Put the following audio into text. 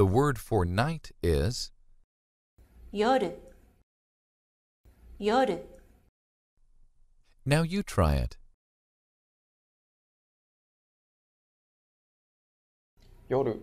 The word for night is Yoru. Yoru. Now you try it. Yoru.